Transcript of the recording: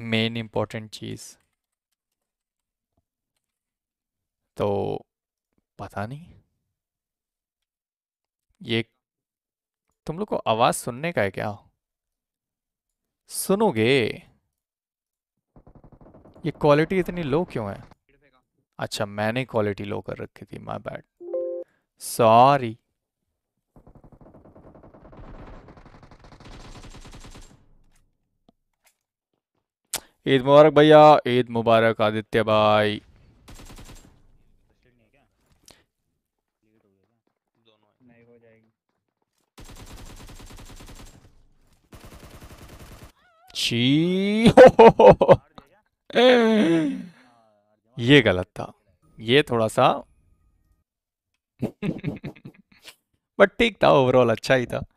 main important चीज़ तो पता नहीं ये तुम लोग को आवाज़ सुनने का है क्या सुनोगे ये क्वालिटी इतनी लो क्यों है अच्छा मैंने क्वालिटी लो कर रखी थी माय बैड सॉरी ईद मुबारक भैया ईद मुबारक आदित्य भाई ये गलत था ये थोड़ा सा बट ठीक था ओवरऑल अच्छा ही था